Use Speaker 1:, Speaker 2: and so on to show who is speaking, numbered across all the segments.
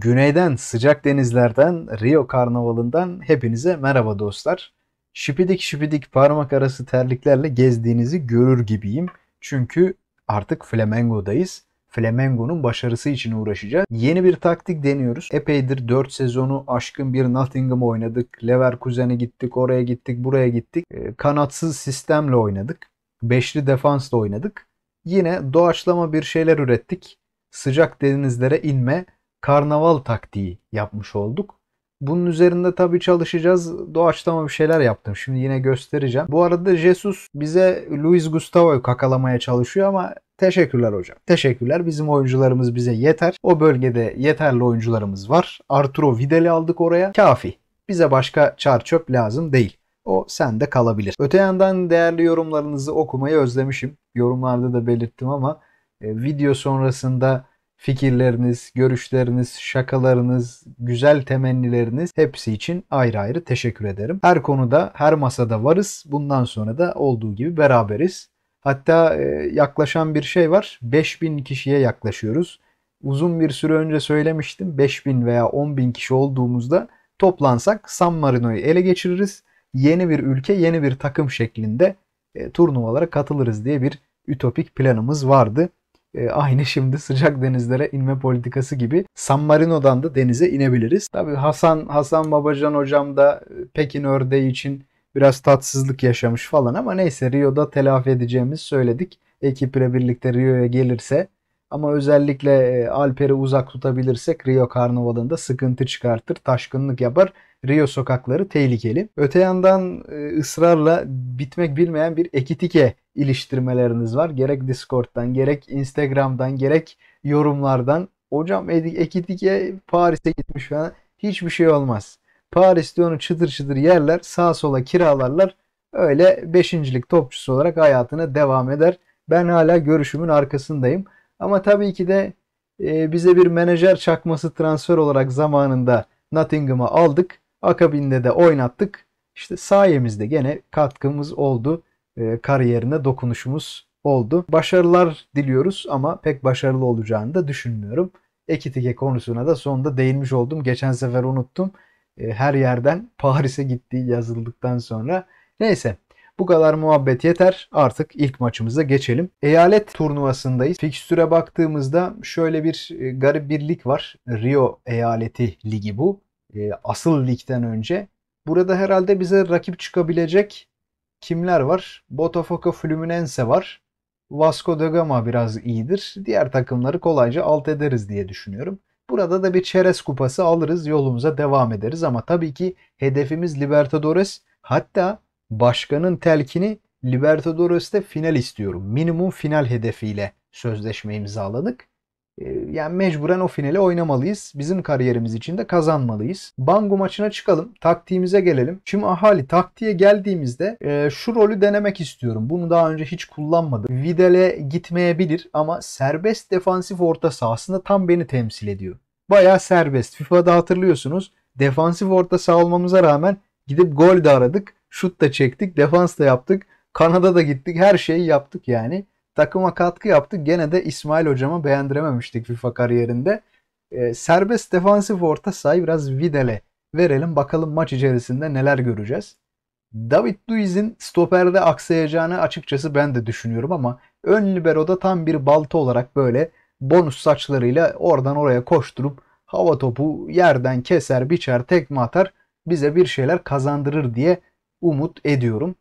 Speaker 1: Güneyden, sıcak denizlerden, Rio Karnavalı'ndan hepinize merhaba dostlar. Şipidik şipidik parmak arası terliklerle gezdiğinizi görür gibiyim. Çünkü artık Flamengo'dayız. Flamengo'nun başarısı için uğraşacağız. Yeni bir taktik deniyoruz. Epeydir 4 sezonu aşkın bir Nottingham oynadık. Leverkusen'e gittik, oraya gittik, buraya gittik. Ee, kanatsız sistemle oynadık. Beşli defansla oynadık. Yine doğaçlama bir şeyler ürettik. Sıcak denizlere inme, karnaval taktiği yapmış olduk. Bunun üzerinde tabii çalışacağız. Doğaçlama bir şeyler yaptım. Şimdi yine göstereceğim. Bu arada Jesus bize Luis Gustavo'yu kakalamaya çalışıyor ama teşekkürler hocam. Teşekkürler. Bizim oyuncularımız bize yeter. O bölgede yeterli oyuncularımız var. Arturo Vidal'i aldık oraya. Kafi. Bize başka çar çöp lazım değil. O sende kalabilir. Öte yandan değerli yorumlarınızı okumayı özlemişim. Yorumlarda da belirttim ama e, video sonrasında fikirleriniz, görüşleriniz, şakalarınız, güzel temennileriniz hepsi için ayrı ayrı teşekkür ederim. Her konuda, her masada varız. Bundan sonra da olduğu gibi beraberiz. Hatta e, yaklaşan bir şey var. 5000 kişiye yaklaşıyoruz. Uzun bir süre önce söylemiştim. 5000 veya 10000 kişi olduğumuzda toplansak San Marino'yu ele geçiririz. Yeni bir ülke, yeni bir takım şeklinde e, turnuvalara katılırız diye bir ütopik planımız vardı. E, aynı şimdi sıcak denizlere inme politikası gibi San Marino'dan da denize inebiliriz. Tabi Hasan Hasan Babacan hocam da e, Pekin ördeği için biraz tatsızlık yaşamış falan ama neyse Rio'da telafi edeceğimiz söyledik. Ekiple birlikte Rio'ya gelirse ama özellikle e, Alper'i uzak tutabilirsek Rio Karnavalı'nda sıkıntı çıkartır, taşkınlık yapar. Rio sokakları tehlikeli. Öte yandan e, ısrarla bitmek bilmeyen bir ekitike iliştirmeleriniz var. Gerek Discord'dan, gerek Instagram'dan, gerek yorumlardan. Hocam ekitike Paris'e gitmiş falan. Hiçbir şey olmaz. Paris'te onu çıtır çıtır yerler, sağa sola kiralarlar. Öyle beşincilik topçusu olarak hayatına devam eder. Ben hala görüşümün arkasındayım. Ama tabii ki de e, bize bir menajer çakması transfer olarak zamanında Nottingham'a aldık. Akabinde de oynattık. İşte sayemizde gene katkımız oldu. E, kariyerine dokunuşumuz oldu. Başarılar diliyoruz ama pek başarılı olacağını da düşünmüyorum. Ekitike konusuna da sonunda değinmiş oldum. Geçen sefer unuttum. E, her yerden Paris'e gittiği yazıldıktan sonra. Neyse bu kadar muhabbet yeter. Artık ilk maçımıza geçelim. Eyalet turnuvasındayız. Fikstüre baktığımızda şöyle bir e, garip bir lig var. Rio Eyaleti Ligi bu. E, asıl ligden önce. Burada herhalde bize rakip çıkabilecek kimler var? Botafogo Fluminense var. Vasco da Gama biraz iyidir. Diğer takımları kolayca alt ederiz diye düşünüyorum. Burada da bir çerez kupası alırız, yolumuza devam ederiz ama tabii ki hedefimiz Libertadores. Hatta başkanın telkini Libertadores'te final istiyorum. Minimum final hedefiyle sözleşme imzaladık. Ee, yani mecburen o finale oynamalıyız. Bizim kariyerimiz için de kazanmalıyız. Bangu maçına çıkalım. Taktiğimize gelelim. Şimdi ahali taktiğe geldiğimizde e, şu rolü denemek istiyorum. Bunu daha önce hiç kullanmadım. Vidal'e gitmeyebilir ama serbest defansif orta sahasında tam beni temsil ediyor. Baya serbest. FIFA'da hatırlıyorsunuz. Defansif orta saha olmamıza rağmen gidip gol de aradık. Şut da çektik, defans da yaptık. Kanada da gittik, her şeyi yaptık yani. Takıma katkı yaptık. Gene de İsmail hocama beğendirememiştik FIFA kariyerinde. E, serbest defansif orta sayı biraz Vidal'e verelim. Bakalım maç içerisinde neler göreceğiz. David Luiz'in stoperde aksayacağını açıkçası ben de düşünüyorum ama ön libero'da tam bir balta olarak böyle bonus saçlarıyla oradan oraya koşturup hava topu yerden keser, biçer, tekme atar bize bir şeyler kazandırır diye umut ediyorum.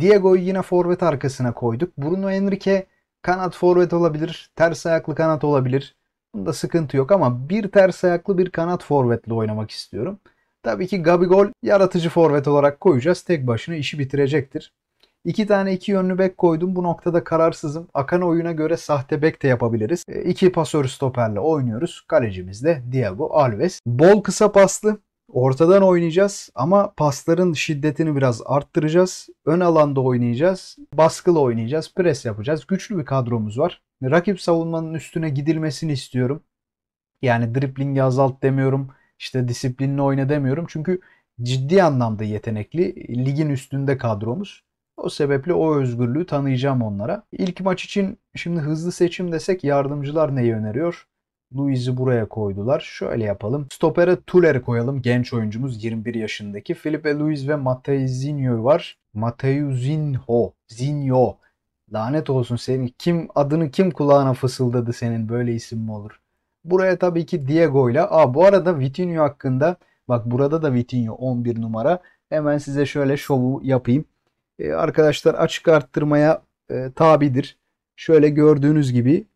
Speaker 1: Diego'yu yine forvet arkasına koyduk. Bruno Henrique kanat forvet olabilir, ters ayaklı kanat olabilir. Bunda sıkıntı yok ama bir ters ayaklı bir kanat forvetle oynamak istiyorum. Tabii ki Gabigol yaratıcı forvet olarak koyacağız. Tek başına işi bitirecektir. İki tane iki yönlü bek koydum. Bu noktada kararsızım. Akan oyuna göre sahte bek de yapabiliriz. E, iki pasör stoperle oynuyoruz. Kalecimiz de Diego Alves. Bol kısa paslı Ortadan oynayacağız ama pasların şiddetini biraz arttıracağız. Ön alanda oynayacağız. Baskılı oynayacağız. Pres yapacağız. Güçlü bir kadromuz var. Rakip savunmanın üstüne gidilmesini istiyorum. Yani driplingi azalt demiyorum. İşte disiplinli oyna demiyorum. Çünkü ciddi anlamda yetenekli. Ligin üstünde kadromuz. O sebeple o özgürlüğü tanıyacağım onlara. İlk maç için şimdi hızlı seçim desek yardımcılar neyi öneriyor? Luiz'i buraya koydular. Şöyle yapalım. Stopere Tuler'i koyalım. Genç oyuncumuz 21 yaşındaki. Felipe Luiz ve Matei Zinho var. Matei Zinho. Zinho. Lanet olsun senin. Kim adını kim kulağına fısıldadı senin böyle isim mi olur? Buraya tabii ki Diego ile. Aa bu arada Vitinho hakkında bak burada da Vitinho 11 numara. Hemen size şöyle şovu yapayım. Ee, arkadaşlar açık arttırmaya e, tabidir. Şöyle gördüğünüz gibi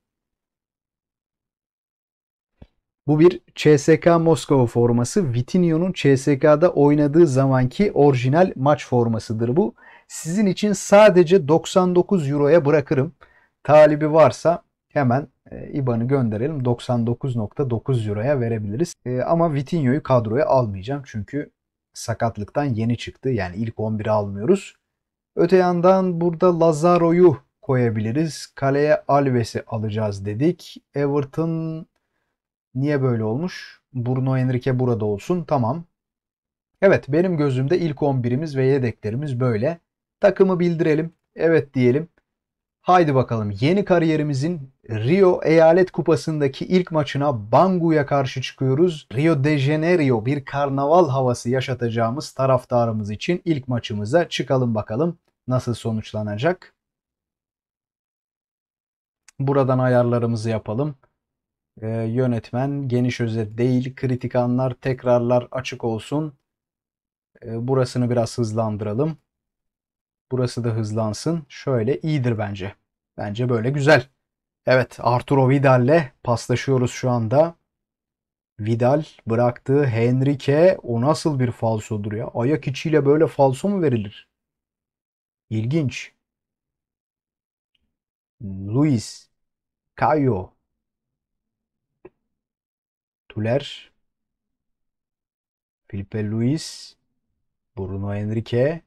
Speaker 1: bu bir CSK Moskova forması. Vitinho'nun CSK'da oynadığı zamanki orijinal maç formasıdır bu. Sizin için sadece 99 Euro'ya bırakırım. Talibi varsa hemen e, IBAN'ı gönderelim. 99.9 Euro'ya verebiliriz. E, ama Vitinho'yu kadroya almayacağım. Çünkü sakatlıktan yeni çıktı. Yani ilk 11'i almıyoruz. Öte yandan burada Lazaro'yu koyabiliriz. Kaleye Alves'i alacağız dedik. Everton Niye böyle olmuş? Bruno Enrique burada olsun. Tamam. Evet benim gözümde ilk 11'imiz ve yedeklerimiz böyle. Takımı bildirelim. Evet diyelim. Haydi bakalım yeni kariyerimizin Rio Eyalet Kupası'ndaki ilk maçına Bangu'ya karşı çıkıyoruz. Rio de Janeiro bir karnaval havası yaşatacağımız taraftarımız için ilk maçımıza çıkalım bakalım nasıl sonuçlanacak. Buradan ayarlarımızı yapalım e, yönetmen geniş özet değil kritik anlar tekrarlar açık olsun. E, burasını biraz hızlandıralım. Burası da hızlansın. Şöyle iyidir bence. Bence böyle güzel. Evet Arturo Vidal'le paslaşıyoruz şu anda. Vidal bıraktığı Henrique o nasıl bir falsodur ya? Ayak içiyle böyle falso mu verilir? İlginç. Luis, Caio, Tuler, Felipe Luis, Bruno Enrique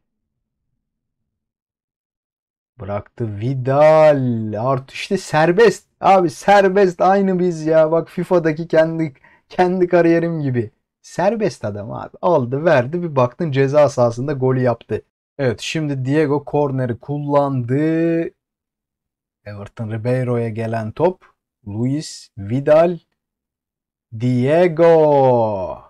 Speaker 1: bıraktı Vidal. Artı işte serbest. Abi serbest aynı biz ya. Bak FIFA'daki kendi kendi kariyerim gibi. Serbest adam abi. Aldı verdi bir baktın ceza sahasında golü yaptı. Evet şimdi Diego korneri kullandı. Everton Ribeiro'ya gelen top. Luis Vidal Diego.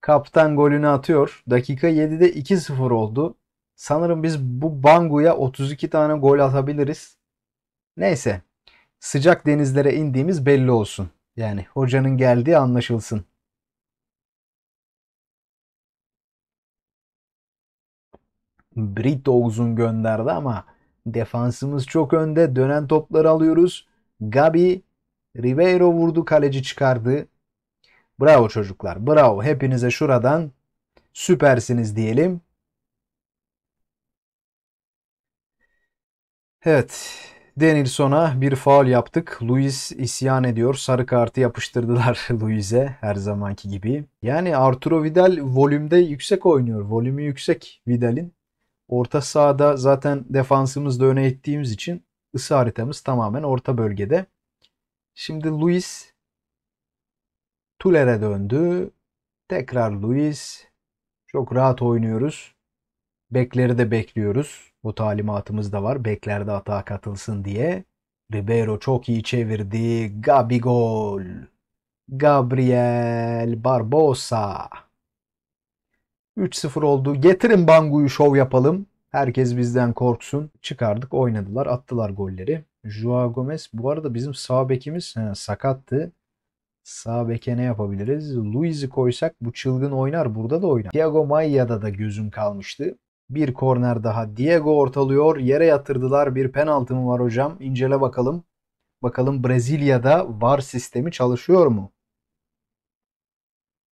Speaker 1: Kaptan golünü atıyor. Dakika 7'de 2-0 oldu. Sanırım biz bu Bangu'ya 32 tane gol atabiliriz. Neyse. Sıcak denizlere indiğimiz belli olsun. Yani hocanın geldiği anlaşılsın. Brito uzun gönderdi ama defansımız çok önde. Dönen topları alıyoruz. Gabi Ribeiro vurdu kaleci çıkardı. Bravo çocuklar. Bravo. Hepinize şuradan süpersiniz diyelim. Evet. Denilson'a bir faul yaptık. Luis isyan ediyor. Sarı kartı yapıştırdılar Luis'e her zamanki gibi. Yani Arturo Vidal volümde yüksek oynuyor. Volümü yüksek Vidal'in. Orta sahada zaten defansımızda öne ettiğimiz için ısı haritamız tamamen orta bölgede. Şimdi Luis Tuler'e döndü. Tekrar Luis. Çok rahat oynuyoruz. Bekleri de bekliyoruz. Bu talimatımız da var. Beklerde hata katılsın diye. Ribeiro çok iyi çevirdi. Gabigol. Gabriel Barbosa. 3-0 oldu. Getirin Bangu'yu şov yapalım. Herkes bizden korksun. Çıkardık oynadılar attılar golleri. Joao Gomez bu arada bizim sağ bekimiz he, sakattı. Sağ beke ne yapabiliriz? Luiz'i koysak bu çılgın oynar. Burada da oynar. Diego Maia'da da gözüm kalmıştı. Bir korner daha. Diego ortalıyor. Yere yatırdılar. Bir penaltı mı var hocam? İncele bakalım. Bakalım Brezilya'da VAR sistemi çalışıyor mu?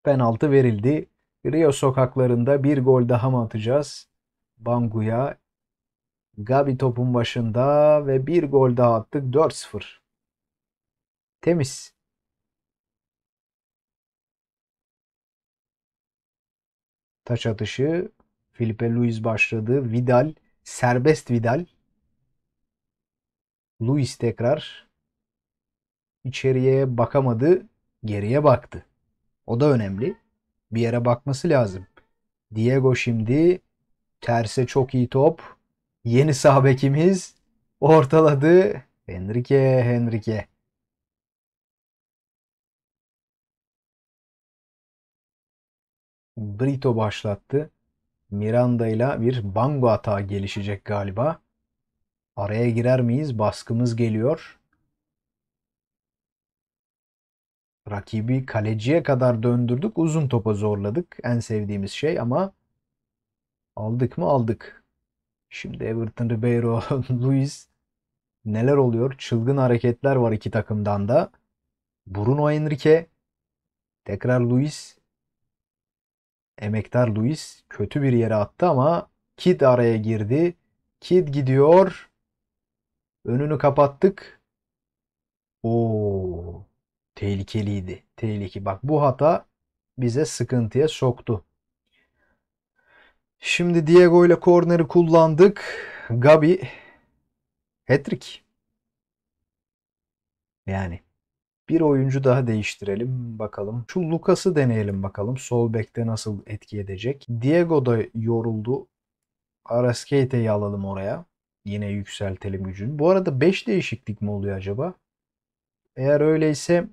Speaker 1: Penaltı verildi. Rio sokaklarında bir gol daha mı atacağız? Bangu'ya. Gabi topun başında ve bir gol daha attık. 4-0. Temiz. Taç atışı Felipe Luis başladı. Vidal serbest Vidal. Luis tekrar içeriye bakamadı, geriye baktı. O da önemli. Bir yere bakması lazım. Diego şimdi terse çok iyi top. Yeni sağ ortaladı. Henrique,
Speaker 2: Henrique. Brito başlattı. Miranda ile bir
Speaker 1: bango atağı gelişecek galiba. Araya girer miyiz? Baskımız geliyor. Rakibi kaleciye kadar döndürdük. Uzun topa zorladık. En sevdiğimiz şey ama aldık mı aldık. Şimdi Everton Ribeiro, Luis neler oluyor? Çılgın hareketler var iki takımdan da. Bruno Henrique, tekrar Luis Emektar Luis kötü bir yere attı ama Kid araya girdi. Kid gidiyor. Önünü kapattık. Oo, tehlikeliydi. Tehlike. Bak bu hata bize sıkıntıya soktu. Şimdi Diego ile korneri kullandık. Gabi hat-trick. Yani bir oyuncu daha değiştirelim bakalım. Şu Lucas'ı deneyelim bakalım. Sol bekte nasıl etki edecek. Diego da yoruldu. Araskete'yi alalım oraya. Yine yükseltelim gücünü. Bu arada 5 değişiklik mi oluyor acaba? Eğer öyleyse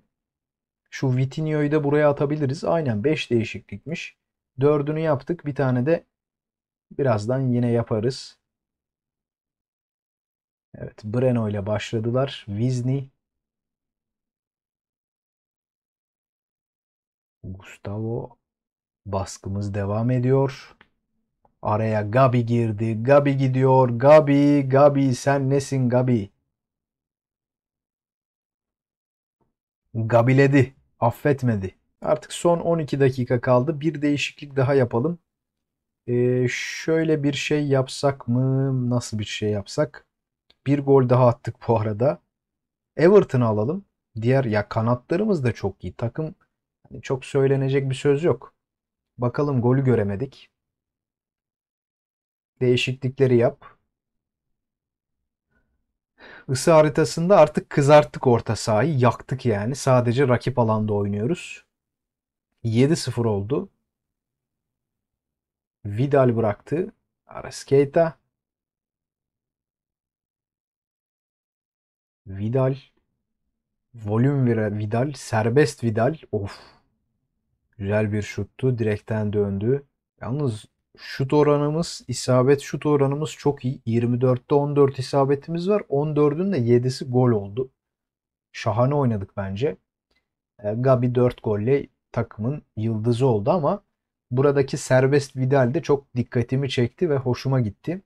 Speaker 1: şu Vitinho'yu da buraya atabiliriz. Aynen 5 değişiklikmiş. 4'ünü yaptık. Bir tane de birazdan yine yaparız. Evet Breno ile başladılar. Vizni Gustavo baskımız devam ediyor. Araya Gabi girdi. Gabi gidiyor. Gabi, Gabi sen nesin Gabi? Gabiledi. Affetmedi. Artık son 12 dakika kaldı. Bir değişiklik daha yapalım. Ee, şöyle bir şey yapsak mı? Nasıl bir şey yapsak? Bir gol daha attık bu arada. Everton'ı alalım. Diğer ya kanatlarımız da çok iyi. Takım Hani çok söylenecek bir söz yok. Bakalım golü göremedik. Değişiklikleri yap. Isı haritasında artık kızarttık orta sahayı. Yaktık yani. Sadece rakip alanda oynuyoruz. 7-0 oldu. Vidal bıraktı. Aras Vidal. Volüm Vidal. Serbest Vidal. Of. Güzel bir şuttu. Direkten döndü. Yalnız şut oranımız, isabet şut oranımız çok iyi. 24'te 14 isabetimiz var. 14'ün de 7'si gol oldu. Şahane oynadık bence. Ee, Gabi 4 golle takımın yıldızı oldu ama buradaki serbest Vidal de çok dikkatimi çekti ve hoşuma gitti.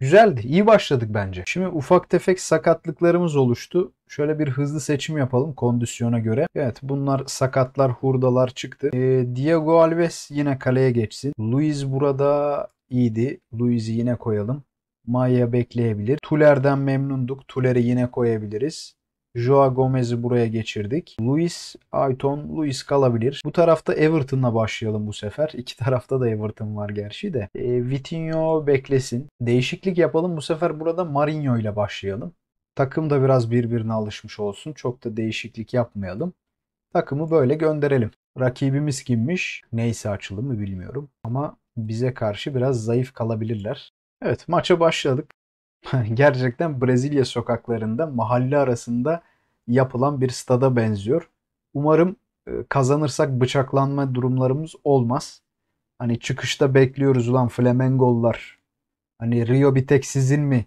Speaker 1: Güzeldi. iyi başladık bence. Şimdi ufak tefek sakatlıklarımız oluştu. Şöyle bir hızlı seçim yapalım kondisyona göre. Evet bunlar sakatlar, hurdalar çıktı. E, Diego Alves yine kaleye geçsin. Luis burada iyiydi. Luis'i yine koyalım. Maya bekleyebilir. Tuler'den memnunduk. Tuler'i yine koyabiliriz. Joao Gomez'i buraya geçirdik. Luis Ayton, Luis kalabilir. Bu tarafta Everton'la başlayalım bu sefer. İki tarafta da Everton var gerçi de. E, Vitinho beklesin. Değişiklik yapalım. Bu sefer burada Marinho ile başlayalım. Takım da biraz birbirine alışmış olsun. Çok da değişiklik yapmayalım. Takımı böyle gönderelim. Rakibimiz kimmiş? Neyse açılımı bilmiyorum. Ama bize karşı biraz zayıf kalabilirler. Evet maça başladık. Gerçekten Brezilya sokaklarında mahalle arasında yapılan bir stada benziyor. Umarım e, kazanırsak bıçaklanma durumlarımız olmaz. Hani çıkışta bekliyoruz ulan Flamengollar. Hani Rio bir tek sizin mi?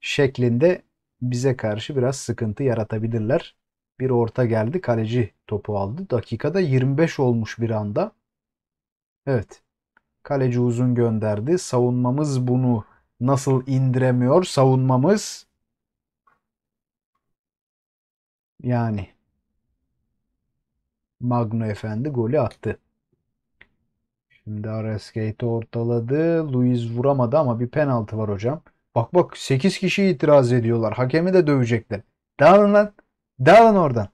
Speaker 1: Şeklinde bize karşı biraz sıkıntı yaratabilirler. Bir orta geldi. Kaleci topu aldı. Dakikada 25 olmuş bir anda. Evet. Kaleci uzun gönderdi. Savunmamız bunu nasıl indiremiyor? Savunmamız yani Magno Efendi golü attı. Şimdi Arascait'i ortaladı. Luis vuramadı ama bir penaltı var hocam. Bak bak 8 kişi itiraz ediyorlar. Hakemi de dövecekler. Dağılın lan. Dağılın oradan.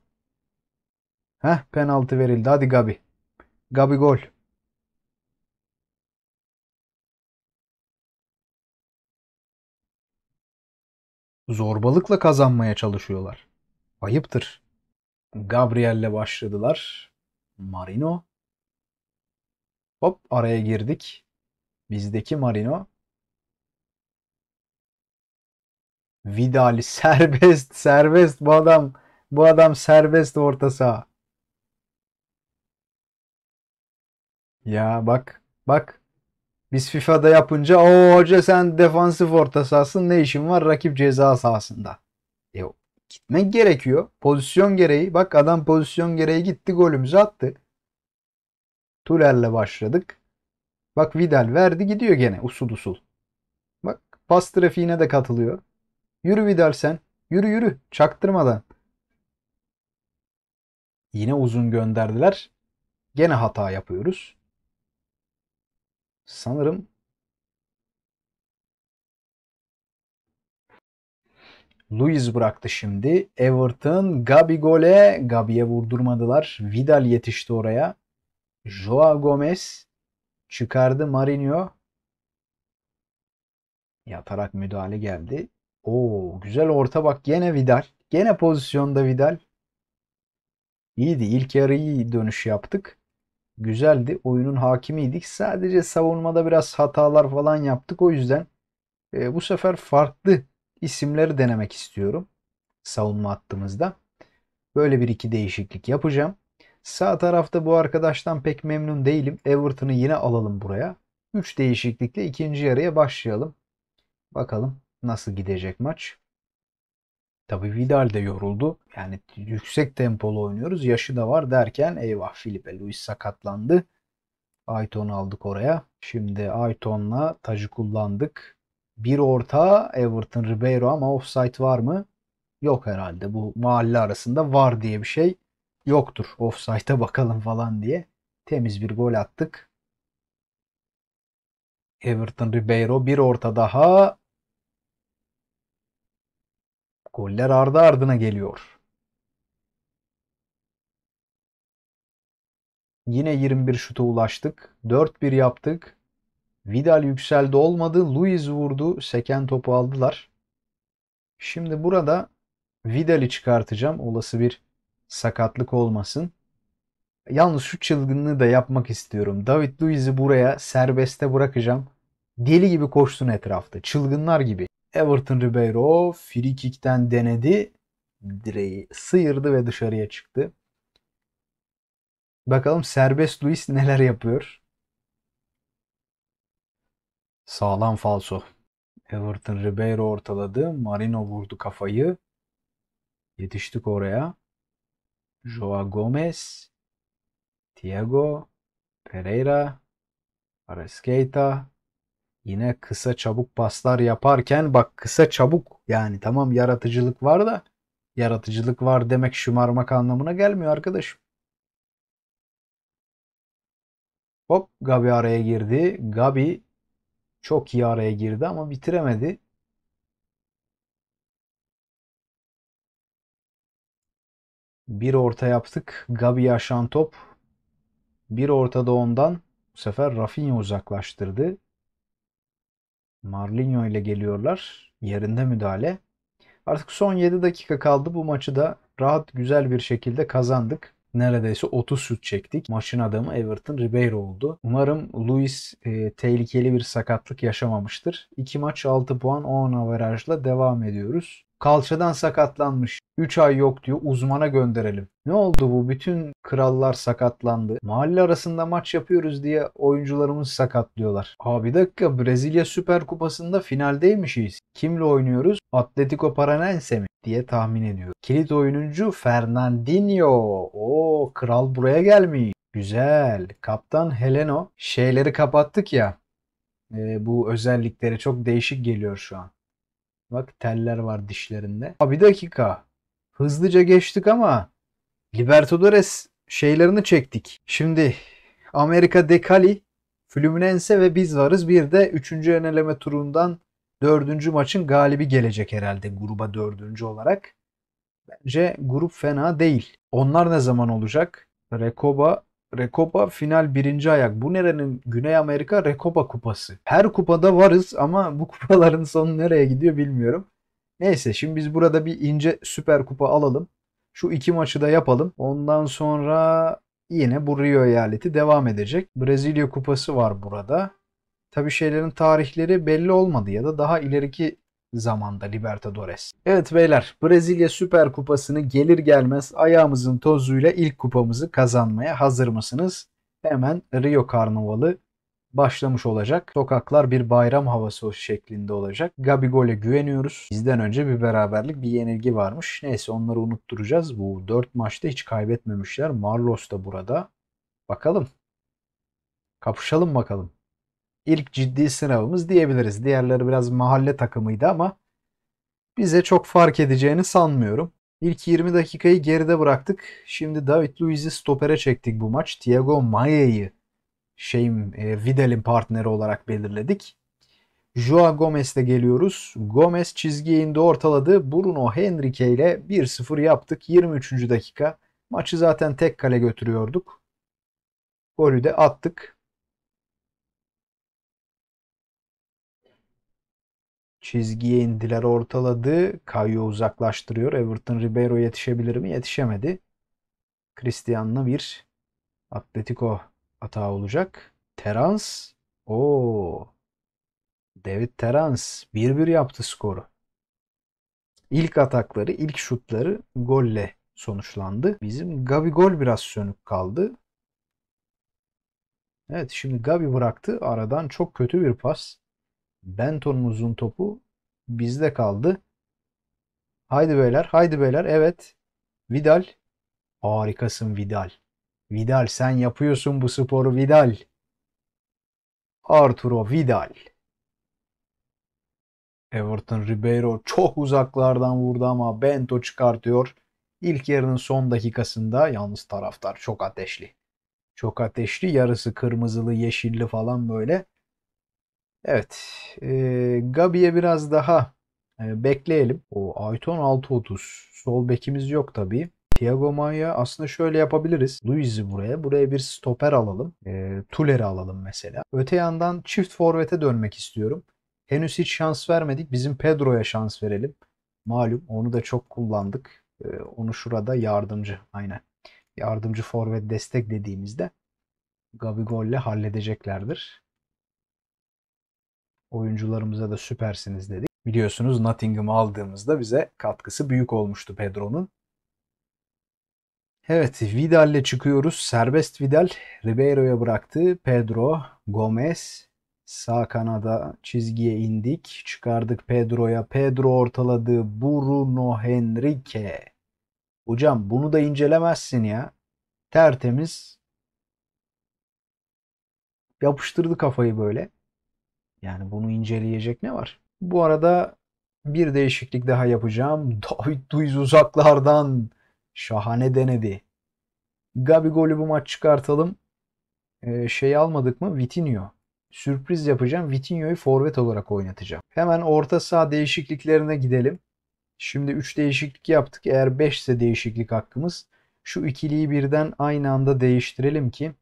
Speaker 1: Heh penaltı verildi. Hadi Gabi.
Speaker 2: Gabi gol. Zorbalıkla kazanmaya çalışıyorlar.
Speaker 1: Ayıptır. Gabriel'le başladılar. Marino. Hop araya girdik. Bizdeki Marino Vidali serbest serbest bu adam bu adam serbest orta saha. Ya bak bak biz FIFA'da yapınca o hoca sen defansif orta sahasın ne işin var rakip ceza sahasında. E, gitmek gerekiyor. Pozisyon gereği. Bak adam pozisyon gereği gitti golümüzü attı. Tuler'le başladık. Bak Vidal verdi gidiyor gene usul usul. Bak pas trafiğine de katılıyor. Yürü Vidal sen. Yürü yürü. Çaktırmadan. Yine uzun gönderdiler. Gene hata yapıyoruz. Sanırım Luis bıraktı şimdi. Everton Gabi gol'e, Gabi'ye vurdurmadılar. Vidal yetişti oraya. Joao Gomez çıkardı Marinho. Yatarak müdahale geldi. Oo güzel orta bak gene Vidal. Gene pozisyonda Vidal. İyiydi. İlk yarı iyi dönüş yaptık. Güzeldi. Oyunun hakimiydik. Sadece savunmada biraz hatalar falan yaptık. O yüzden e, bu sefer farklı isimleri denemek istiyorum. Savunma hattımızda. Böyle bir iki değişiklik yapacağım. Sağ tarafta bu arkadaştan pek memnun değilim. Everton'ı yine alalım buraya. 3 değişiklikle ikinci yarıya başlayalım. Bakalım Nasıl gidecek maç? Tabi Vidal de yoruldu. Yani yüksek tempolu oynuyoruz. Yaşı da var derken eyvah Filipe Luis sakatlandı. Ayton'u aldık oraya. Şimdi Ayton'la tacı kullandık. Bir orta Everton Ribeiro ama offside var mı? Yok herhalde. Bu mahalle arasında var diye bir şey yoktur. Offside'a bakalım falan diye. Temiz bir gol attık. Everton Ribeiro bir orta daha Goller ardı ardına geliyor. Yine 21 şuta ulaştık. 4-1 yaptık. Vidal yükseldi olmadı. Luis vurdu. Seken topu aldılar. Şimdi burada Vidal'i çıkartacağım. Olası bir sakatlık olmasın. Yalnız şu çılgınlığı da yapmak istiyorum. David Luiz'i buraya serbeste bırakacağım. Deli gibi koşsun etrafta. Çılgınlar gibi. Everton Ribeiro free kick'ten denedi. Direği sıyırdı ve dışarıya çıktı. Bakalım serbest Luis neler yapıyor. Sağlam falso. Everton Ribeiro ortaladı. Marino vurdu kafayı. Yetiştik oraya. Joa Gomez. Thiago. Pereira. Areskeita. Yine kısa çabuk paslar yaparken bak kısa çabuk yani tamam yaratıcılık var da yaratıcılık var demek şımarmak anlamına gelmiyor arkadaşım. Hop Gabi araya girdi. Gabi çok iyi araya girdi ama bitiremedi. Bir orta yaptık. Gabi yaşan top. Bir ortada ondan bu sefer Rafinha uzaklaştırdı. Marlinho ile geliyorlar. Yerinde müdahale. Artık son 7 dakika kaldı. Bu maçı da rahat güzel bir şekilde kazandık. Neredeyse 30 şut çektik. Maçın adamı Everton Ribeiro oldu. Umarım Luis e, tehlikeli bir sakatlık yaşamamıştır. 2 maç 6 puan 10 averajla devam ediyoruz. Kalçadan sakatlanmış. 3 ay yok diyor uzmana gönderelim. Ne oldu bu? Bütün krallar sakatlandı. Mahalle arasında maç yapıyoruz diye oyuncularımız sakatlıyorlar. Abi dakika Brezilya Süper Kupası'nda finaldeymişiz. Kimle oynuyoruz? Atletico Paranense mi? diye tahmin ediyor. Kilit oyuncu Fernandinho. O kral buraya gelmiş. Güzel. Kaptan Heleno şeyleri kapattık ya. E, bu özellikleri çok değişik geliyor şu an. Bak teller var dişlerinde. Aa, bir dakika. Hızlıca geçtik ama Libertadores şeylerini çektik. Şimdi Amerika Dekali, Fluminense ve biz varız. Bir de 3. eneleme turundan 4. maçın galibi gelecek herhalde gruba 4. olarak. Bence grup fena değil. Onlar ne zaman olacak? Rekoba Rekopa final birinci ayak. Bu nerenin? Güney Amerika Rekopa kupası. Her kupada varız ama bu kupaların sonu nereye gidiyor bilmiyorum. Neyse şimdi biz burada bir ince süper kupa alalım. Şu iki maçı da yapalım. Ondan sonra yine bu Rio eyaleti devam edecek. Brezilya kupası var burada. Tabii şeylerin tarihleri belli olmadı ya da daha ileriki zamanda Libertadores. Evet beyler Brezilya Süper Kupası'nı gelir gelmez ayağımızın tozuyla ilk kupamızı kazanmaya hazır mısınız? Hemen Rio Karnavalı başlamış olacak. Sokaklar bir bayram havası şeklinde olacak. Gabigol'e güveniyoruz. Bizden önce bir beraberlik, bir yenilgi varmış. Neyse onları unutturacağız. Bu 4 maçta hiç kaybetmemişler. Marlos da burada. Bakalım. Kapışalım bakalım ilk ciddi sınavımız diyebiliriz. Diğerleri biraz mahalle takımıydı ama bize çok fark edeceğini sanmıyorum. İlk 20 dakikayı geride bıraktık. Şimdi David Luiz'i stopere çektik bu maç. Thiago Maia'yı şeyim e, Vidal'in partneri olarak belirledik. Joao Gomez'le geliyoruz. Gomez çizgiye indi ortaladı. Bruno Henrique ile 1-0 yaptık. 23. dakika. Maçı zaten tek kale götürüyorduk. Golü de attık. Çizgiye indiler ortaladı. Kayo uzaklaştırıyor. Everton Ribeiro yetişebilir mi? Yetişemedi. Cristiano'la bir Atletico hata olacak. Terans. o David Terans 1-1 yaptı skoru. İlk atakları, ilk şutları golle sonuçlandı. Bizim Gabi gol biraz sönük kaldı. Evet şimdi Gabi bıraktı. Aradan çok kötü bir pas. Benton'un uzun topu bizde kaldı. Haydi beyler, haydi beyler. Evet. Vidal. Harikasın Vidal. Vidal sen yapıyorsun bu sporu Vidal. Arturo Vidal. Everton Ribeiro çok uzaklardan vurdu ama Bento çıkartıyor. İlk yarının son dakikasında yalnız taraftar çok ateşli. Çok ateşli yarısı kırmızılı yeşilli falan böyle. Evet. E, Gabi'ye biraz daha e, bekleyelim. O Ayton 6.30. Sol bekimiz yok tabii. Thiago Maia aslında şöyle yapabiliriz. Luiz'i buraya. Buraya bir stoper alalım. E, Tuller'i alalım mesela. Öte yandan çift forvete dönmek istiyorum. Henüz hiç şans vermedik. Bizim Pedro'ya şans verelim. Malum onu da çok kullandık. E, onu şurada yardımcı. Aynen. Yardımcı forvet destek dediğimizde Gabi golle halledeceklerdir oyuncularımıza da süpersiniz dedik. Biliyorsunuz Nottingham'ı aldığımızda bize katkısı büyük olmuştu Pedro'nun. Evet Vidal'le çıkıyoruz. Serbest Vidal Ribeiro'ya bıraktı. Pedro, Gomez sağ kanada çizgiye indik. Çıkardık Pedro'ya. Pedro ortaladı. Bruno Henrique. Hocam bunu da incelemezsin ya. Tertemiz. Yapıştırdı kafayı böyle. Yani bunu inceleyecek ne var? Bu arada bir değişiklik daha yapacağım. David Luiz uzaklardan şahane denedi. golü bu maç çıkartalım. Ee, şey almadık mı? Vitinho. Sürpriz yapacağım. Vitinho'yu forvet olarak oynatacağım. Hemen orta saha değişikliklerine gidelim. Şimdi 3 değişiklik yaptık. Eğer 5 ise değişiklik hakkımız. Şu ikiliyi birden aynı anda değiştirelim ki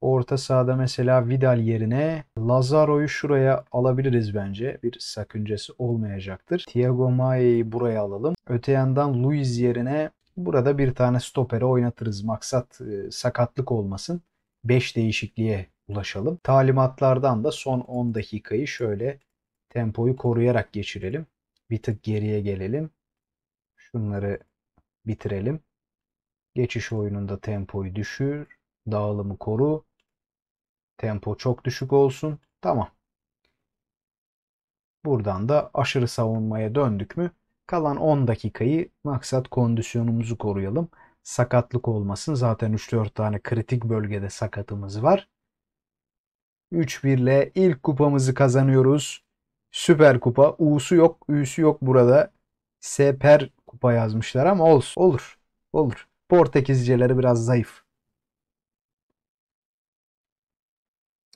Speaker 1: Orta sahada mesela Vidal yerine Lazaro'yu şuraya alabiliriz bence. Bir sakıncası olmayacaktır. Thiago Maia'yı buraya alalım. Öte yandan Luis yerine burada bir tane stopere oynatırız. Maksat e, sakatlık olmasın. 5 değişikliğe ulaşalım. Talimatlardan da son 10 dakikayı şöyle tempoyu koruyarak geçirelim. Bir tık geriye gelelim. Şunları bitirelim. Geçiş oyununda tempoyu düşür, dağılımı koru. Tempo çok düşük olsun. Tamam. Buradan da aşırı savunmaya döndük mü kalan 10 dakikayı maksat kondisyonumuzu koruyalım. Sakatlık olmasın. Zaten 3-4 tane kritik bölgede sakatımız var. 3-1 ile ilk kupamızı kazanıyoruz. Süper kupa. U'su yok, Ü'sü yok burada. Seper kupa yazmışlar ama olsun. Olur. Olur. Portekizceleri biraz zayıf.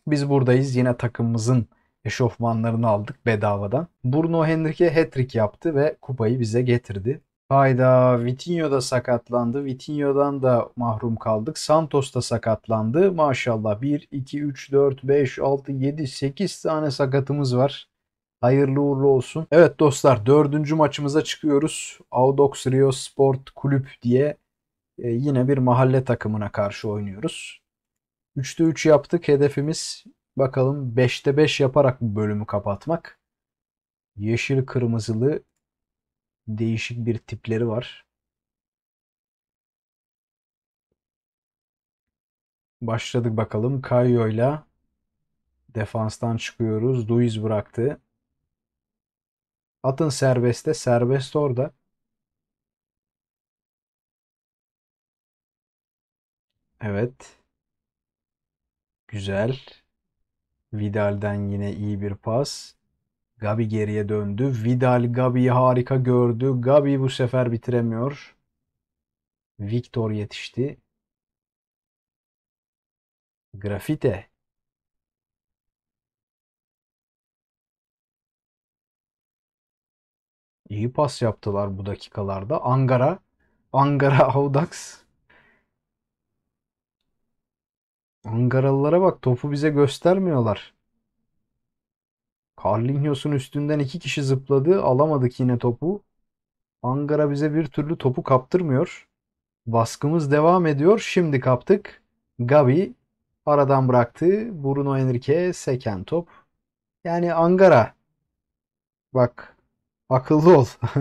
Speaker 1: Biz buradayız yine takımımızın eşofmanlarını aldık bedavadan. Bruno Henrique hat-trick yaptı ve kupayı bize getirdi. Hayda Vitinho da sakatlandı. Vitinho'dan da mahrum kaldık. Santos da sakatlandı. Maşallah 1, 2, 3, 4, 5, 6, 7, 8 tane sakatımız var. Hayırlı uğurlu olsun. Evet dostlar dördüncü maçımıza çıkıyoruz. Audox Rio Sport Kulüp diye e, yine bir mahalle takımına karşı oynuyoruz. 3'te 3 yaptık. Hedefimiz bakalım 5'te 5 yaparak bu bölümü kapatmak. Yeşil kırmızılı değişik bir tipleri var. Başladık bakalım. Kayo ile defanstan çıkıyoruz. Duiz bıraktı. Atın serbeste. Serbest orada.
Speaker 2: Evet.
Speaker 1: Güzel. Vidal'den yine iyi bir pas. Gabi geriye döndü. Vidal Gabi'yi harika gördü. Gabi bu sefer bitiremiyor.
Speaker 2: Victor yetişti. Grafite.
Speaker 1: İyi pas yaptılar bu dakikalarda. Angara. Angara Audax. Angaralılara bak topu bize göstermiyorlar. Carlinhos'un üstünden iki kişi zıpladı. Alamadık yine topu. Angara bize bir türlü topu kaptırmıyor. Baskımız devam ediyor. Şimdi kaptık. Gavi aradan bıraktı. Bruno Henrique seken top. Yani Angara. Bak akıllı ol.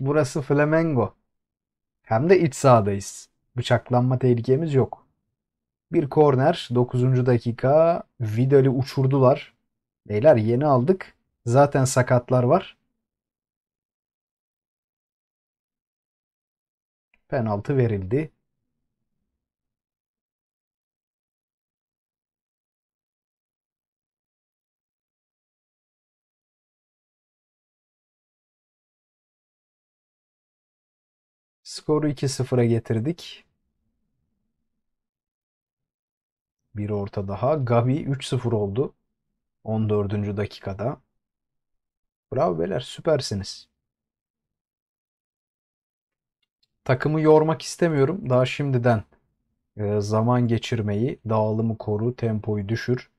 Speaker 1: Burası Flamengo. Hem de iç sahadayız. Bıçaklanma tehlikemiz yok. Bir korner 9. dakika Vidal'i uçurdular. Beyler yeni aldık. Zaten
Speaker 2: sakatlar var. Penaltı verildi. Skoru 2-0'a getirdik. Bir
Speaker 1: orta daha. Gabi 3-0 oldu. 14. dakikada. Bravo beyler süpersiniz. Takımı yormak istemiyorum. Daha şimdiden e, zaman geçirmeyi, dağılımı koru, tempoyu düşür.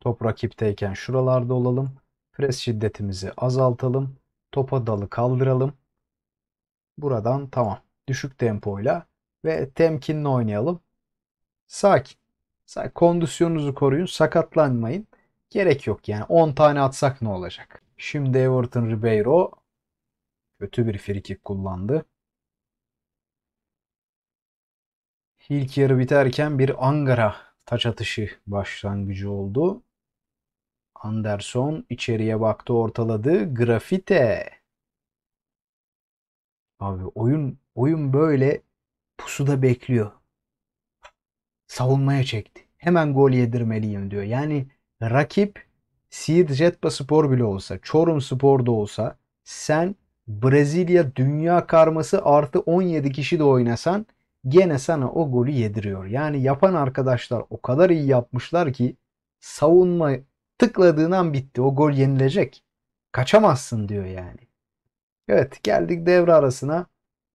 Speaker 1: Top rakipteyken şuralarda olalım. Pres şiddetimizi azaltalım. Topa dalı kaldıralım. Buradan tamam. Düşük tempoyla ve temkinli oynayalım. Sakin. Mesela kondisyonunuzu koruyun, sakatlanmayın. Gerek yok yani 10 tane atsak ne olacak? Şimdi Everton Ribeiro kötü bir frikik kullandı. İlk yarı biterken bir Angara taç atışı başlangıcı oldu. Anderson içeriye baktı ortaladı. Grafite. Abi oyun oyun böyle pusuda bekliyor savunmaya çekti. Hemen gol yedirmeliyim diyor. Yani rakip Siirt Jetpa Spor bile olsa, Çorum Spor da olsa sen Brezilya dünya karması artı 17 kişi de oynasan gene sana o golü yediriyor. Yani yapan arkadaşlar o kadar iyi yapmışlar ki savunma tıkladığından bitti. O gol yenilecek. Kaçamazsın diyor yani. Evet geldik devre arasına.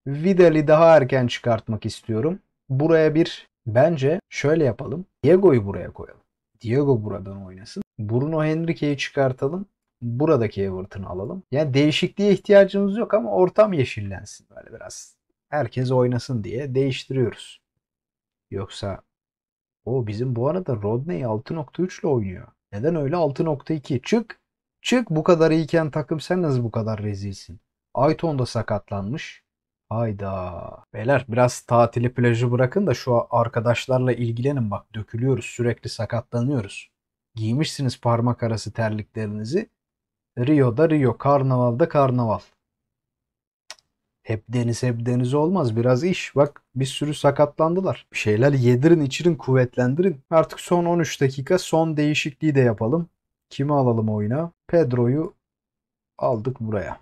Speaker 1: Vidal'i daha erken çıkartmak istiyorum. Buraya bir Bence şöyle yapalım. Diego'yu buraya koyalım. Diego buradan oynasın. Bruno Henrique'yi çıkartalım. Buradaki Everton'ı alalım. Yani değişikliğe ihtiyacımız yok ama ortam yeşillensin böyle biraz. Herkes oynasın diye değiştiriyoruz. Yoksa o bizim bu arada Rodney 6.3 ile oynuyor. Neden öyle 6.2? Çık. Çık bu kadar iyiken takım sen nasıl bu kadar rezilsin? Ayton da sakatlanmış. Hayda. Beyler biraz tatili plajı bırakın da şu arkadaşlarla ilgilenin bak dökülüyoruz sürekli sakatlanıyoruz. Giymişsiniz parmak arası terliklerinizi. Rio'da Rio, karnavalda karnaval. Hep deniz hep deniz olmaz. Biraz iş. Bak bir sürü sakatlandılar. Bir şeyler yedirin içirin kuvvetlendirin. Artık son 13 dakika son değişikliği de yapalım. Kimi alalım oyuna? Pedro'yu
Speaker 2: aldık buraya.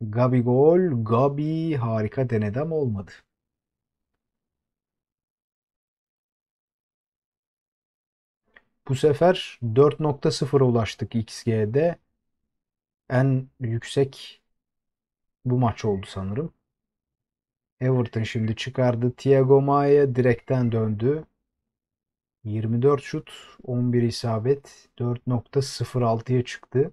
Speaker 2: Gabigol, Gabi harika denedi olmadı.
Speaker 1: Bu sefer 4.0'a ulaştık XG'de. En yüksek bu maç oldu sanırım. Everton şimdi çıkardı. Thiago Maia direkten döndü. 24 şut, 11 isabet, 4.06'ya çıktı.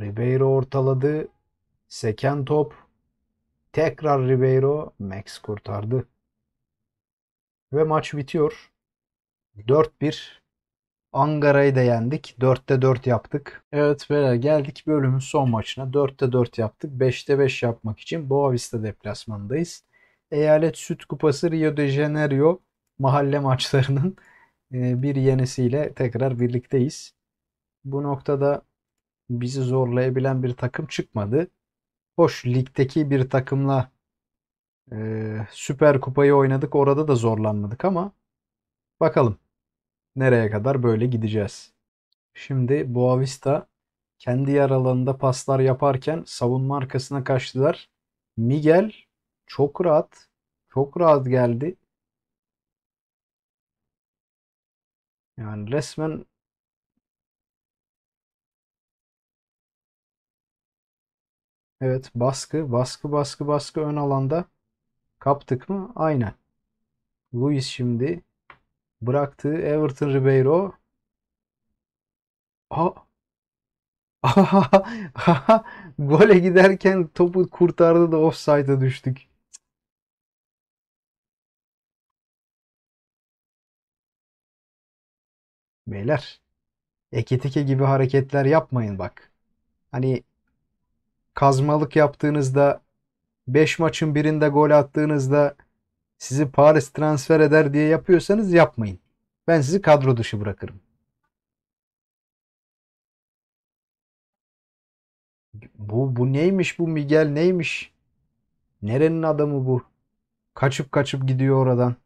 Speaker 1: Ribeiro ortaladı. Seken top. Tekrar Ribeiro. Max kurtardı. Ve maç bitiyor. 4-1. Angara'yı da yendik. 4'te 4 yaptık. Evet beyler geldik bölümün son maçına. 4'te 4 yaptık. 5'te 5 yapmak için Boavista deplasmanındayız. Eyalet Süt Kupası Rio de Janeiro mahalle maçlarının e, bir yenisiyle tekrar birlikteyiz. Bu noktada bizi zorlayabilen bir takım çıkmadı. Hoş ligdeki bir takımla e, Süper Kupayı oynadık. Orada da zorlanmadık ama bakalım nereye kadar böyle gideceğiz. Şimdi Boavista kendi yer alanında paslar yaparken savunma arkasına kaçtılar. Miguel çok rahat,
Speaker 2: çok rahat geldi. Yani resmen
Speaker 1: Evet baskı baskı baskı baskı ön alanda kaptık mı? Aynen. Luis şimdi bıraktığı Everton Ribeiro. Aa,
Speaker 2: Gole giderken topu kurtardı da offside'a düştük. Beyler, eketike gibi hareketler yapmayın bak. Hani
Speaker 1: kazmalık yaptığınızda, 5 maçın birinde gol attığınızda sizi Paris transfer eder diye yapıyorsanız yapmayın. Ben sizi kadro dışı bırakırım. Bu, bu neymiş bu Miguel neymiş? Nerenin adamı bu? Kaçıp kaçıp gidiyor oradan.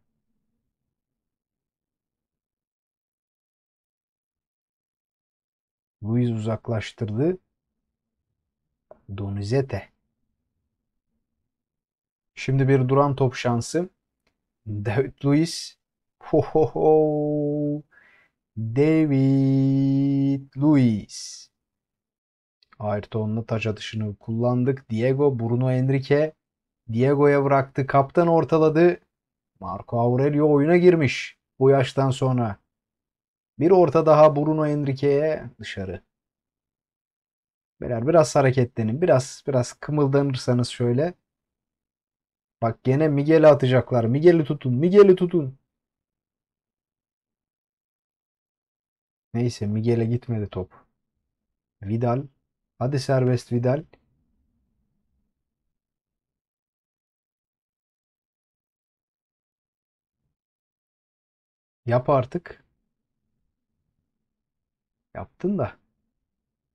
Speaker 1: Luis uzaklaştırdı. Donizete. Şimdi bir duran top şansı. David Luiz. Ho ho ho. David Luiz. Ayrton'la taç atışını kullandık. Diego Bruno Enrique. Diego'ya bıraktı. Kaptan ortaladı. Marco Aurelio oyuna girmiş. Bu yaştan sonra. Bir orta daha Bruno Enrique'ye dışarı. Beyler biraz hareketlenin. Biraz biraz kımıldanırsanız şöyle. Bak gene Miguel'i atacaklar. Miguel'i tutun. Miguel'i tutun. Neyse Miguel'e gitmedi top. Vidal. Hadi serbest Vidal.
Speaker 2: Yap artık. Yaptın da.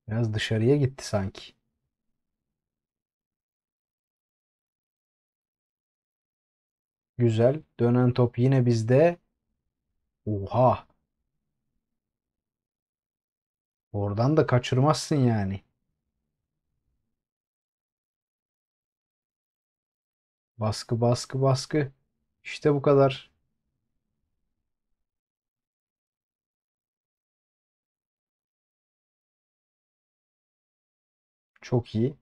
Speaker 2: Biraz dışarıya gitti sanki.
Speaker 1: Güzel. Dönen top yine bizde. Oha. Oradan da kaçırmazsın yani.
Speaker 2: Baskı baskı baskı. İşte bu kadar. Çok iyi.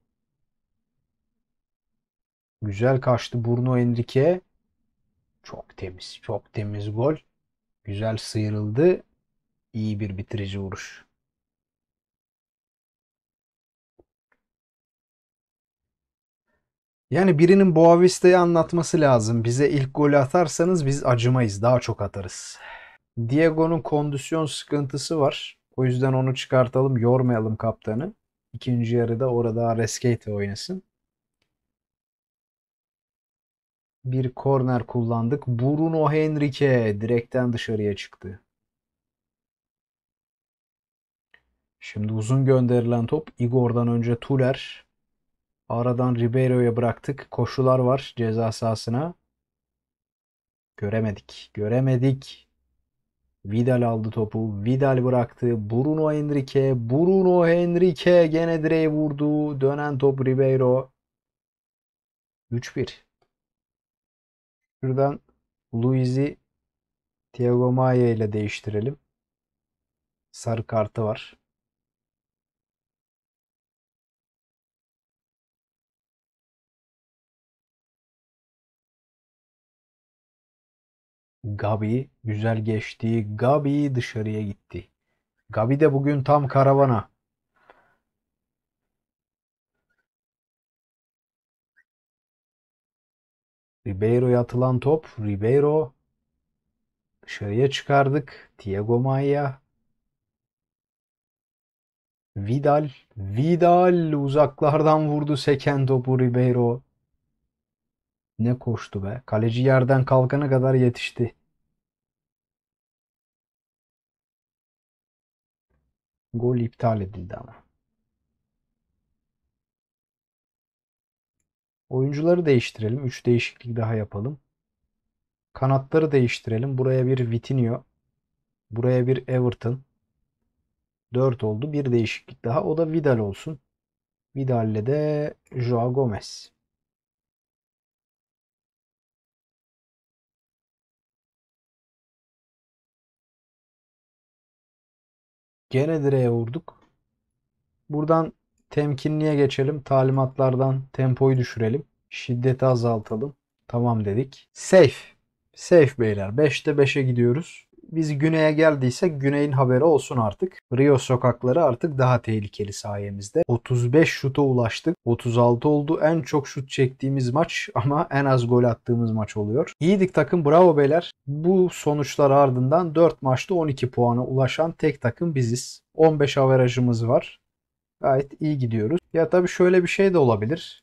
Speaker 2: Güzel kaçtı Bruno Enrique.
Speaker 1: Çok temiz. Çok temiz gol. Güzel sıyrıldı. İyi bir bitirici vuruş. Yani birinin Boavista'yı anlatması lazım. Bize ilk golü atarsanız biz acımayız. Daha çok atarız. Diego'nun kondisyon sıkıntısı var. O yüzden onu çıkartalım, yormayalım kaptanı ikinci yarıda orada Areskate oynasın. Bir korner kullandık. Bruno Henrique direkten dışarıya çıktı. Şimdi uzun gönderilen top Igor'dan önce Tuler. Aradan Ribeiro'ya bıraktık. Koşular var ceza sahasına. Göremedik. Göremedik. Vidal aldı topu. Vidal bıraktı. Bruno Henrique. Bruno Henrique gene direği vurdu. Dönen top Ribeiro. 3-1. Şuradan Luiz'i Thiago Maia ile değiştirelim.
Speaker 2: Sarı kartı var. Gabi güzel geçti. Gabi dışarıya gitti.
Speaker 1: Gabi de bugün tam karavana. Ribeiro'ya atılan top. Ribeiro dışarıya çıkardık. Diego Maia. Vidal. Vidal uzaklardan vurdu seken topu Ribeiro. Ne koştu be. Kaleci yerden kalkana kadar yetişti. Gol iptal edildi ama. Oyuncuları değiştirelim. 3 değişiklik daha yapalım. Kanatları değiştirelim. Buraya bir Vitinho. Buraya bir Everton. 4 oldu. Bir değişiklik daha. O da Vidal olsun. Vidal
Speaker 2: ile de Joao Gomez. Gene direğe vurduk. Buradan temkinliye geçelim.
Speaker 1: Talimatlardan tempoyu düşürelim. Şiddeti azaltalım. Tamam dedik. Safe. Safe beyler. 5'te 5'e gidiyoruz. Biz güneye geldiyse güneyin haberi olsun artık. Rio sokakları artık daha tehlikeli sayemizde. 35 şuta ulaştık. 36 oldu. En çok şut çektiğimiz maç ama en az gol attığımız maç oluyor. İyiydik takım. Bravo beyler. Bu sonuçlar ardından 4 maçta 12 puana ulaşan tek takım biziz. 15 averajımız var. Gayet iyi gidiyoruz. Ya tabii şöyle bir şey de olabilir.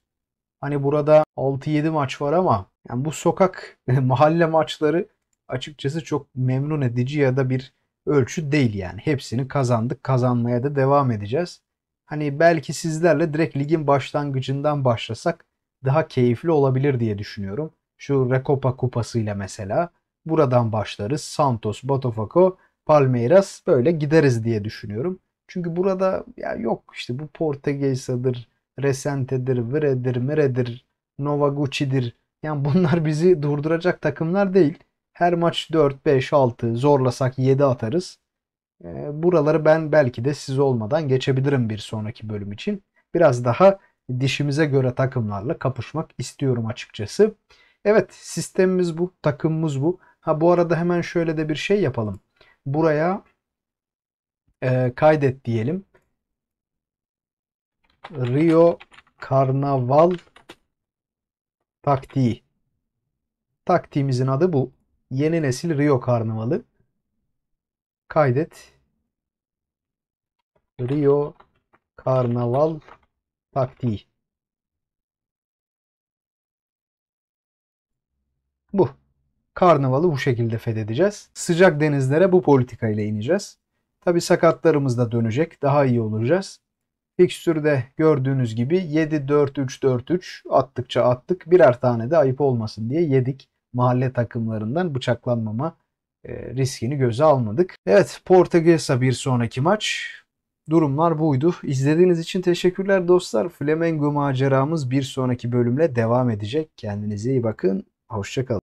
Speaker 1: Hani burada 6-7 maç var ama yani bu sokak mahalle maçları açıkçası çok memnun edici ya da bir ölçü değil yani. Hepsini kazandık, kazanmaya da devam edeceğiz. Hani belki sizlerle direkt ligin başlangıcından başlasak daha keyifli olabilir diye düşünüyorum. Şu Recopa kupasıyla mesela buradan başlarız. Santos, Botafogo, Palmeiras böyle gideriz diye düşünüyorum. Çünkü burada ya yok işte bu Portekiz'dir, Resente'dir, Vire'dir, Mire'dir, Novaguchi'dir. Yani bunlar bizi durduracak takımlar değil. Her maç 4, 5, 6 zorlasak 7 atarız. Ee, buraları ben belki de siz olmadan geçebilirim bir sonraki bölüm için. Biraz daha dişimize göre takımlarla kapışmak istiyorum açıkçası. Evet sistemimiz bu, takımımız bu. Ha bu arada hemen şöyle de bir şey yapalım. Buraya e, kaydet diyelim. Rio Karnaval taktiği. Taktiğimizin adı bu. Yeni nesil Rio Karnavalı. Kaydet.
Speaker 2: Rio Karnaval taktiği. Bu.
Speaker 1: Karnavalı bu şekilde fethedeceğiz. Sıcak denizlere bu politikayla ile ineceğiz. Tabi sakatlarımız da dönecek. Daha iyi olacağız. Fikstürde gördüğünüz gibi 7-4-3-4-3 attıkça attık. Birer tane de ayıp olmasın diye yedik mahalle takımlarından bıçaklanmama e, riskini göze almadık. Evet Portekiz'e bir sonraki maç. Durumlar buydu. İzlediğiniz için teşekkürler dostlar. Flamengo maceramız bir sonraki bölümle devam edecek. Kendinize iyi bakın. Hoşçakalın.